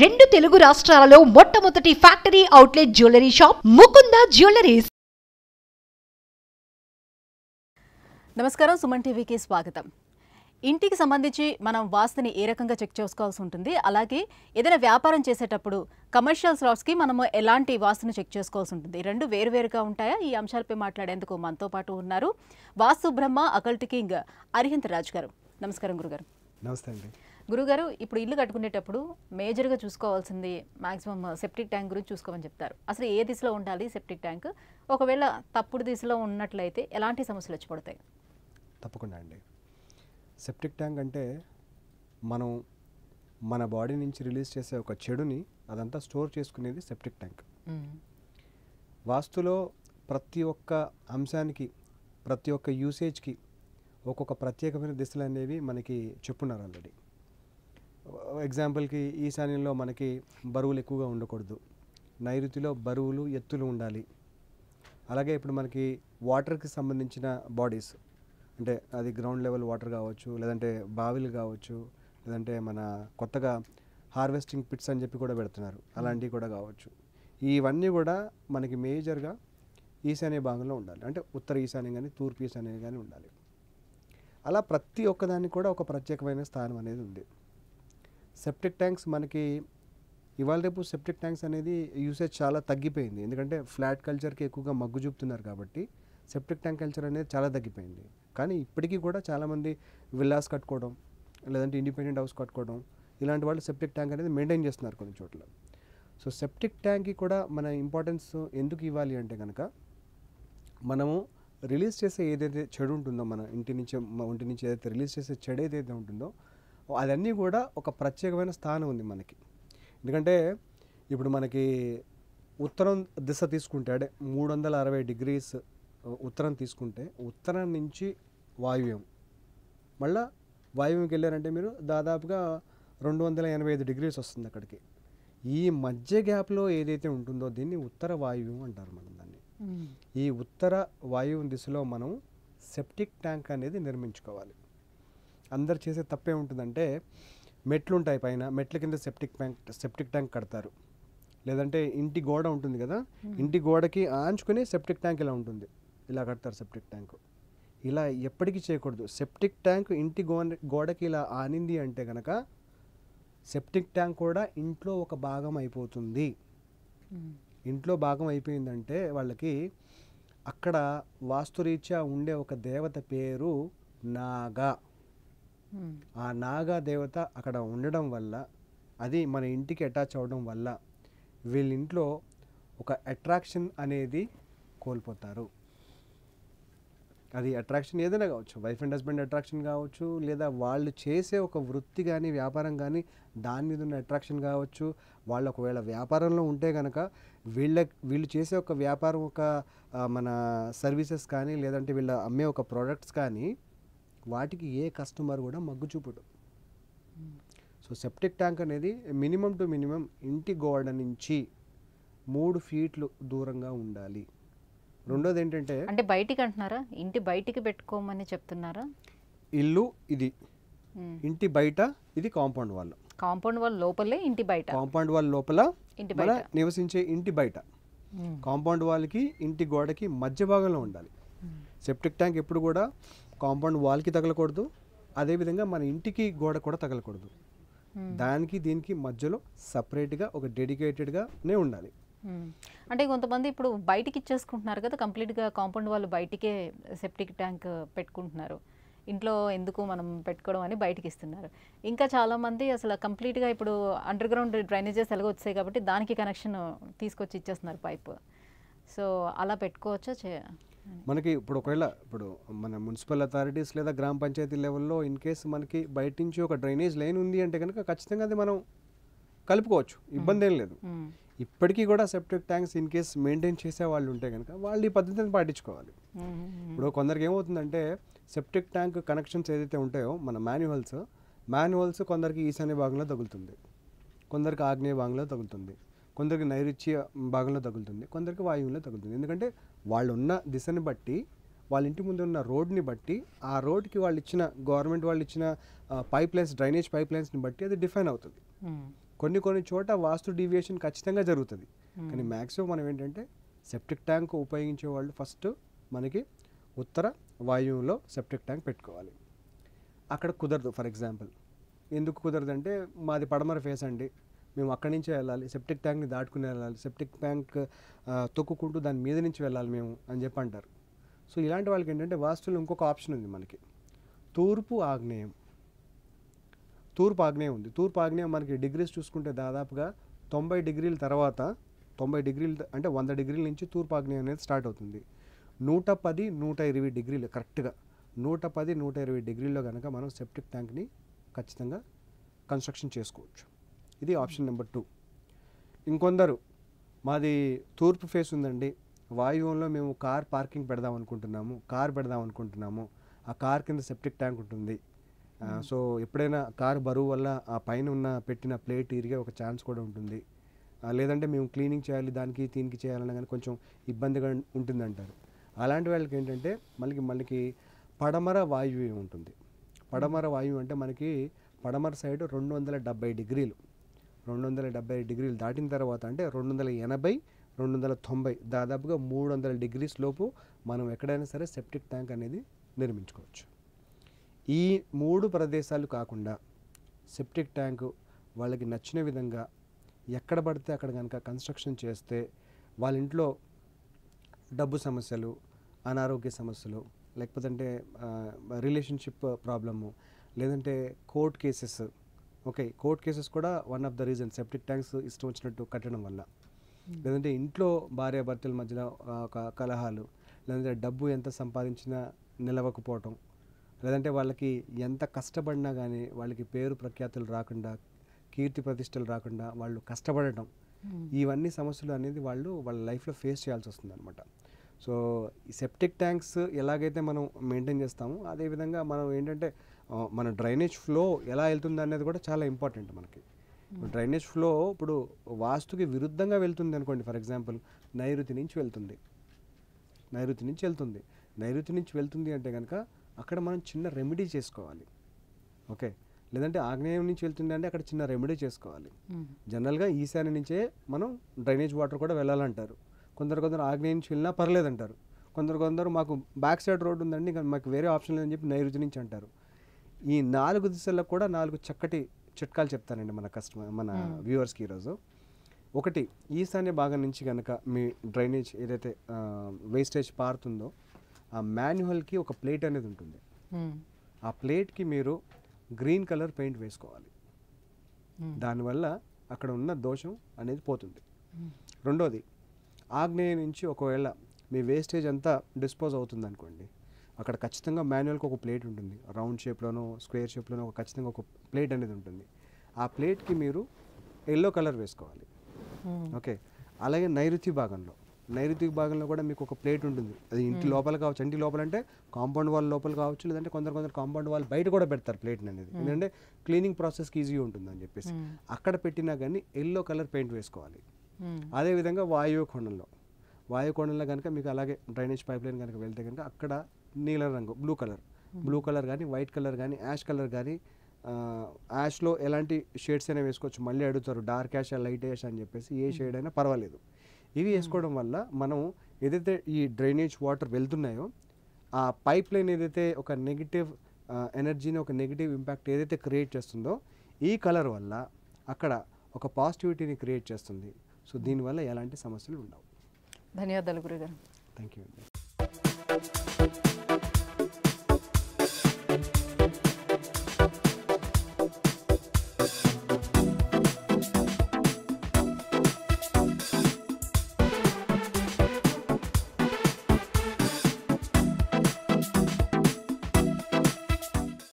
రెండు తెలుగు రాష్ట్రాలలో మొట్టమొదటి factory outlet jewellery shop Mukunda jewelleries నమస్కారం సుమన్ టీవీకి స్వాగతం ఇంటికి సంబంధించి మనం వాస్తుని ఏ రకంగా చెక్ చేసుకోవాల్సి ఉంటుంది అలాగే ఏదైనా వ్యాపారం చేసేటప్పుడు కమర్షియల్ స్లాట్స్కి మనము ఎలాంటి వాస్తుని చెక్ చేసుకోవాల్సి ఉంటుంది రెండు వేరువేరుగా ఉంటాయా ఈ అంశాలపై మాట్లాడేందుకు మనతో పాటు ఉన్నారు వాస్తు బ్రహ్మ అకల్ట్ కింగ్ అరిహంత్ రాజ్ గారు నమస్కారం గురుగారు నమస్తే అండి గురుగారు ఇప్పుడు ఇల్లు కట్టుకునేటప్పుడు మేజర్గా చూసుకోవాల్సింది మాక్సిమం సెప్టిక్ ట్యాంక్ గురించి చూసుకోమని చెప్తారు అసలు ఏ దిశలో ఉండాలి సెప్టిక్ ట్యాంక్ ఒకవేళ తప్పుడు దిశలో ఉన్నట్లయితే ఎలాంటి సమస్యలు వచ్చి పడతాయి తప్పకుండా అండి సెప్టిక్ ట్యాంక్ అంటే మనం మన బాడీ నుంచి రిలీజ్ చేసే ఒక చెడుని అదంతా స్టోర్ చేసుకునేది సెప్టిక్ ట్యాంక్ వాస్తులో ప్రతి ఒక్క అంశానికి ప్రతి ఒక్క యూసేజ్కి ఒక్కొక్క ప్రత్యేకమైన దిశలు అనేవి మనకి చెప్పున్నారు ఆల్రెడీ ఎగ్జాంపుల్కి ఈశాన్యంలో మనకి బరువులు ఎక్కువగా ఉండకూడదు నైరుతిలో బరువులు ఎత్తులు ఉండాలి అలాగే ఇప్పుడు మనకి వాటర్కి సంబంధించిన బాడీస్ అంటే అది గ్రౌండ్ లెవెల్ వాటర్ కావచ్చు లేదంటే బావిలు కావచ్చు లేదంటే మన కొత్తగా హార్వెస్టింగ్ పిట్స్ అని చెప్పి కూడా పెడుతున్నారు అలాంటివి కూడా కావచ్చు ఇవన్నీ కూడా మనకి మేజర్గా ఈశాన్య భాగంలో ఉండాలి అంటే ఉత్తర ఈశాన్యం కానీ తూర్పు ఈశాన్యం కానీ ఉండాలి అలా ప్రతి ఒక్కదానికి కూడా ఒక ప్రత్యేకమైన స్థానం అనేది ఉంది సెప్టిక్ ట్యాంక్స్ మనకి ఇవాళ రేపు సెప్టిక్ ట్యాంక్స్ అనేది యూసేజ్ చాలా తగ్గిపోయింది ఎందుకంటే ఫ్లాట్ కల్చర్కి ఎక్కువగా మగ్గు చూపుతున్నారు కాబట్టి సెప్టిక్ ట్యాంక్ కల్చర్ అనేది చాలా తగ్గిపోయింది కానీ ఇప్పటికీ కూడా చాలామంది విల్లాస్ కట్టుకోవడం లేదంటే ఇండిపెండెంట్ హౌస్ కట్టుకోవడం ఇలాంటి వాళ్ళు సెప్టిక్ ట్యాంక్ అనేది మెయింటైన్ చేస్తున్నారు కొన్ని చోట్ల సో సెప్టిక్ ట్యాంక్కి కూడా మన ఇంపార్టెన్స్ ఎందుకు ఇవ్వాలి అంటే కనుక మనము రిలీజ్ చేసే ఏదైతే చెడు ఉంటుందో మన ఇంటి నుంచి ఇంటి నుంచి ఏదైతే రిలీజ్ చేసే చెడు ఏదైతే ఉంటుందో అదన్నీ కూడా ఒక ప్రత్యేకమైన స్థానం ఉంది మనకి ఎందుకంటే ఇప్పుడు మనకి ఉత్తరం దిశ తీసుకుంటే అంటే మూడు వందల అరవై డిగ్రీస్ ఉత్తరం తీసుకుంటే ఉత్తరం నుంచి వాయువ్యం మళ్ళా వాయువ్యంకి వెళ్ళారంటే మీరు దాదాపుగా రెండు వందల ఎనభై ఐదు డిగ్రీస్ వస్తుంది అక్కడికి ఈ మధ్య గ్యాప్లో ఏదైతే ఉంటుందో దీన్ని ఉత్తర వాయువ్యం అంటారు మనం దాన్ని ఈ ఉత్తర వాయువు దిశలో మనం సెప్టిక్ ట్యాంక్ అనేది నిర్మించుకోవాలి అందరు చేసే తప్పే ఉంటుందంటే మెట్లు ఉంటాయి పైన మెట్ల కింద సెప్టిక్ ట్యాంక్ సెప్టిక్ ట్యాంక్ కడతారు లేదంటే ఇంటి గోడ ఉంటుంది కదా ఇంటి గోడకి ఆంచుకొని సెప్టిక్ ట్యాంక్ ఇలా ఉంటుంది ఇలా కడతారు సెప్టిక్ ట్యాంక్ ఇలా ఎప్పటికీ చేయకూడదు సెప్టిక్ ట్యాంక్ ఇంటి గో గోడకి ఇలా ఆనింది అంటే కనుక సెప్టిక్ ట్యాంక్ కూడా ఇంట్లో ఒక భాగం అయిపోతుంది ఇంట్లో భాగం అయిపోయిందంటే వాళ్ళకి అక్కడ వాస్తురీత్యా ఉండే ఒక దేవత పేరు నాగా ఆ నాగా దేవత అక్కడ ఉండడం వల్ల అది మన ఇంటికి అటాచ్ అవడం వల్ల వీళ్ళింట్లో ఒక అట్రాక్షన్ అనేది కోల్పోతారు అది అట్రాక్షన్ ఏదైనా కావచ్చు వైఫ్ అండ్ హస్బెండ్ అట్రాక్షన్ కావచ్చు లేదా వాళ్ళు చేసే ఒక వృత్తి కానీ వ్యాపారం కానీ దాని మీద ఉన్న అట్రాక్షన్ కావచ్చు వాళ్ళు ఒకవేళ వ్యాపారంలో ఉంటే కనుక వీళ్ళ వీళ్ళు చేసే ఒక వ్యాపారం ఒక మన సర్వీసెస్ కానీ లేదంటే వీళ్ళ అమ్మే ఒక ప్రోడక్ట్స్ కానీ వాటికి ఏ కస్టమర్ కూడా మగ్గు చూపడు సో సెప్టిక్ ట్యాంక్ అనేది మినిమం టు మినిమం ఇంటి గోడ నుంచి మూడు ఫీట్లు దూరంగా ఉండాలి రెండోది ఏంటంటే అంటే బయటికి అంటున్నారా ఇంటి బయటికి పెట్టుకోమని చెప్తున్నారా ఇల్లు ఇది hmm. ఇంటి బయట ఇది కాంపౌండ్ వాళ్ళు కాంపౌండ్ వాళ్ళ లోపలే ఇంటి బయట కాంపౌండ్ వాళ్ళ లోపల ఇంటి బయట నివసించే ఇంటి బయట hmm. కాంపౌండ్ వాళ్ళకి ఇంటి గోడకి మధ్య భాగంలో ఉండాలి సెప్టిక్ hmm. ట్యాంక్ ఎప్పుడు కూడా కాంపౌండ్ వాల్కి తగలకూడదు అదేవిధంగా మన ఇంటికి గోడ కూడా తగలకూడదు దానికి దీనికి మధ్యలో సపరేట్గా ఒక డెడికేటెడ్గానే ఉండాలి అంటే కొంతమంది ఇప్పుడు బయటికి ఇచ్చేసుకుంటున్నారు కదా కంప్లీట్గా కాంపౌండ్ వాళ్ళు బయటికే సెప్టిక్ ట్యాంక్ పెట్టుకుంటున్నారు ఇంట్లో ఎందుకు మనం పెట్టుకోవడం అని బయటికి ఇస్తున్నారు ఇంకా చాలామంది అసలు కంప్లీట్గా ఇప్పుడు అండర్ గ్రౌండ్ డ్రైనేజెస్ ఎలాగో వచ్చాయి కాబట్టి దానికి కనెక్షన్ తీసుకొచ్చి ఇచ్చేస్తున్నారు పైప్ సో అలా పెట్టుకోవచ్చా మనకి ఇప్పుడు ఒకవేళ ఇప్పుడు మన మున్సిపల్ అథారిటీస్ లేదా గ్రామ పంచాయతీ లెవెల్లో ఇన్ కేసు మనకి బయట నుంచి ఒక డ్రైనేజ్ లైన్ ఉంది అంటే కనుక ఖచ్చితంగా అది మనం కలుపుకోవచ్చు ఇబ్బంది ఏం లేదు ఇప్పటికీ కూడా septic tanks in case maintain చేసే వాళ్ళు ఉంటే కనుక వాళ్ళు ఈ పద్ధతిని పాటించుకోవాలి ఇప్పుడు కొందరికి ఏమవుతుందంటే సెప్టిక్ ట్యాంక్ కనెక్షన్స్ ఏదైతే ఉంటాయో మన మాన్యువల్స్ మాన్యువల్స్ కొందరికి ఈశాన్య భాగంలో తగులుతుంది కొందరికి ఆగ్నేయ భాగంలో తగులుతుంది కొందరికి నైరుత్య భాగంలో తగులుతుంది కొందరికి వాయువులో తగులుతుంది ఎందుకంటే వాళ్ళు ఉన్న దిశని బట్టి వాళ్ళ ఇంటి ముందు ఉన్న రోడ్ని బట్టి ఆ రోడ్కి వాళ్ళు ఇచ్చిన గవర్నమెంట్ వాళ్ళు ఇచ్చిన పైప్ లైన్స్ డ్రైనేజ్ పైప్ లైన్స్ని బట్టి అది డిఫైన్ అవుతుంది కొన్ని కొన్ని చోట వాస్తు డీవియేషన్ ఖచ్చితంగా జరుగుతుంది కానీ మ్యాక్సిమం మనం ఏంటంటే సెప్టిక్ ట్యాంక్ ఉపయోగించే వాళ్ళు ఫస్ట్ మనకి ఉత్తర వాయువులో సెప్టిక్ ట్యాంక్ పెట్టుకోవాలి అక్కడ కుదరదు ఫర్ ఎగ్జాంపుల్ ఎందుకు కుదరదు అంటే మాది పడమర ఫేస్ అండి మేము అక్కడి నుంచే వెళ్ళాలి సెప్టిక్ ట్యాంక్ని దాటుకుని వెళ్ళాలి సెప్టిక్ ట్యాంక్ తొక్కుకుంటూ దాని మీద నుంచి వెళ్ళాలి మేము అని చెప్పి అంటారు సో ఇలాంటి వాళ్ళకి ఏంటంటే వాస్తులు ఇంకొక ఆప్షన్ ఉంది మనకి తూర్పు ఆగ్నేయం తూర్పు ఆగ్నేయం ఉంది తూర్పు ఆగ్నేయం మనకి డిగ్రీస్ చూసుకుంటే దాదాపుగా తొంభై డిగ్రీల తర్వాత తొంభై డిగ్రీలు అంటే వంద డిగ్రీల నుంచి తూర్పు ఆగ్నేయం అనేది స్టార్ట్ అవుతుంది నూట పది నూట ఇరవై డిగ్రీలు కరెక్ట్గా నూట పది నూట ఇరవై డిగ్రీల్లో కనుక మనం సెప్టిక్ ట్యాంక్ని ఖచ్చితంగా కన్స్ట్రక్షన్ చేసుకోవచ్చు ఇది ఆప్షన్ నెంబర్ టూ ఇంకొందరు మాది తూర్పు ఫేస్ ఉందండి వాయువ్యంలో మేము కార్ పార్కింగ్ పెడదాం అనుకుంటున్నాము కార్ పెడదాం అనుకుంటున్నాము ఆ కార్ కింద సెప్టిక్ ట్యాంక్ ఉంటుంది hmm. సో ఎప్పుడైనా కార్ బరువు వల్ల ఆ పైన ఉన్న పెట్టిన ప్లేట్ ఇరిగే ఒక ఛాన్స్ కూడా ఉంటుంది లేదంటే మేము క్లీనింగ్ చేయాలి దానికి దీనికి చేయాలన్నా కానీ కొంచెం ఇబ్బందిగా ఉంటుందంటారు అలాంటి వాళ్ళకి ఏంటంటే మళ్ళీ మనకి పడమర వాయువ్యం ఉంటుంది పడమర hmm. వాయువు అంటే మనకి పడమర సైడ్ రెండు వందల డెబ్బై డిగ్రీలు రెండు వందల డెబ్బై డిగ్రీలు దాటిన తర్వాత అంటే రెండు వందల ఎనభై రెండు వందల తొంభై దాదాపుగా మూడు వందల డిగ్రీస్ లోపు మనం ఎక్కడైనా సరే సెప్టిక్ ట్యాంక్ అనేది నిర్మించుకోవచ్చు ఈ మూడు ప్రదేశాలు కాకుండా సెప్టిక్ ట్యాంకు వాళ్ళకి నచ్చిన విధంగా ఎక్కడ పడితే అక్కడ కనుక కన్స్ట్రక్షన్ చేస్తే వాళ్ళ ఇంట్లో డబ్బు సమస్యలు అనారోగ్య సమస్యలు లేకపోతే రిలేషన్షిప్ ప్రాబ్లము లేదంటే court cases okay court cases కూడా one of the reason septic tanks ఇష్టం వచ్చినట్టు కట్టడం వల్ల లేదంటే ఇంట్లో భార్యాభర్తల మధ్యన ఒక కలహాలు లేదంటే డబ్బు ఎంత సంపాదించినా నిలవకపోవటం లేదంటే వాళ్ళకి ఎంత కష్టపడినా కానీ వాళ్ళకి పేరు ప్రఖ్యాతులు రాకుండా కీర్తి ప్రతిష్టలు రాకుండా వాళ్ళు కష్టపడటం hmm. ఇవన్నీ సమస్యలు అనేది వాళ్ళు వాళ్ళ లైఫ్లో ఫేస్ చేయాల్సి వస్తుంది అనమాట సో ఈ సెప్టిక్ ట్యాంక్స్ ఎలాగైతే మనం మెయింటైన్ చేస్తామో అదేవిధంగా మనం ఏంటంటే మన డ్రైనేజ్ ఫ్లో ఎలా వెళ్తుంది అనేది కూడా చాలా ఇంపార్టెంట్ మనకి డ్రైనేజ్ ఫ్లో ఇప్పుడు వాస్తుకి విరుద్ధంగా వెళ్తుంది అనుకోండి ఫర్ ఎగ్జాంపుల్ నైరుతి నుంచి వెళ్తుంది నైరుతి నుంచి వెళ్తుంది నైరుతి నుంచి వెళ్తుంది అంటే కనుక అక్కడ మనం చిన్న రెమెడీ చేసుకోవాలి ఓకే లేదంటే ఆగ్నేయం నుంచి వెళ్తుంది అంటే అక్కడ చిన్న రెమెడీ చేసుకోవాలి జనరల్గా ఈశాన్య నుంచే మనం డ్రైనేజ్ వాటర్ కూడా వెళ్ళాలంటారు కొందరు కొందరు ఆగ్నేయం నుంచి వెళ్ళినా పర్లేదంటారు కొందరు కొందరు మాకు బ్యాక్ సైడ్ రోడ్ ఉందండి మాకు వేరే ఆప్షన్ లేదని చెప్పి నైరుతి నుంచి అంటారు ఈ నాలుగు దిశల్లో కూడా నాలుగు చక్కటి చిట్కాలు చెప్తానండి మన కస్టమర్ మన వ్యూవర్స్కి ఈరోజు ఒకటి ఈశాన్య భాగం నుంచి కనుక మీ డ్రైనేజ్ ఏదైతే వేస్టేజ్ పారుతుందో ఆ మాన్యువల్కి ఒక ప్లేట్ అనేది ఉంటుంది ఆ ప్లేట్కి మీరు గ్రీన్ కలర్ పెయింట్ వేసుకోవాలి దానివల్ల అక్కడ ఉన్న దోషం అనేది పోతుంది రెండోది ఆగ్నేయ నుంచి ఒకవేళ మీ వేస్టేజ్ అంతా డిస్పోజ్ అవుతుంది అనుకోండి అక్కడ ఖచ్చితంగా మాన్యువల్కి ఒక ప్లేట్ ఉంటుంది రౌండ్ షేప్లోనో స్క్వేర్ షేప్లోనో ఒక ఖచ్చితంగా ఒక ప్లేట్ అనేది ఉంటుంది ఆ ప్లేట్కి మీరు ఎల్లో కలర్ వేసుకోవాలి hmm. ఓకే అలాగే నైరుతి భాగంలో నైరుతి భాగంలో కూడా మీకు ఒక ప్లేట్ ఉంటుంది అది ఇంటి hmm. లోపల కావచ్చు ఇంటి లోపల అంటే కాంపౌండ్ వాల్ లోపల కావచ్చు లేదంటే కొందరు కొందరు కాంపౌండ్ వాల్ బయట కూడా పెడతారు ప్లేట్ అనేది hmm. ఎందుకంటే క్లీనింగ్ ప్రాసెస్కి ఈజీగా ఉంటుంది అని చెప్పేసి అక్కడ పెట్టినా కానీ ఎల్లో కలర్ పెయింట్ వేసుకోవాలి అదేవిధంగా వాయువు కొండంలో వాయుకోణంలో కనుక మీకు అలాగే డ్రైనేజ్ పైప్ లైన్ కనుక వెళ్తే కనుక అక్కడ నీల రంగు బ్లూ కలర్ బ్లూ కలర్ కానీ వైట్ కలర్ కానీ యాష్ కలర్ కానీ యాష్లో ఎలాంటి షేడ్స్ అయినా వేసుకోవచ్చు మళ్ళీ అడుగుతారు డార్క్ యాష్ లైట్ యాష్ అని చెప్పేసి ఏ షేడ్ hmm. అయినా పర్వాలేదు ఇవి hmm. వేసుకోవడం వల్ల మనం ఏదైతే ఈ డ్రైనేజ్ వాటర్ వెళ్తున్నాయో ఆ పైప్ లైన్ ఏదైతే ఒక నెగిటివ్ ఎనర్జీని ఒక నెగిటివ్ ఇంపాక్ట్ ఏదైతే క్రియేట్ చేస్తుందో ఈ కలర్ వల్ల అక్కడ ఒక పాజిటివిటీని క్రియేట్ చేస్తుంది సో hmm. దీనివల్ల ఎలాంటి సమస్యలు ఉండవు ధన్యవాదాలు గురుగారు థ్యాంక్ యూ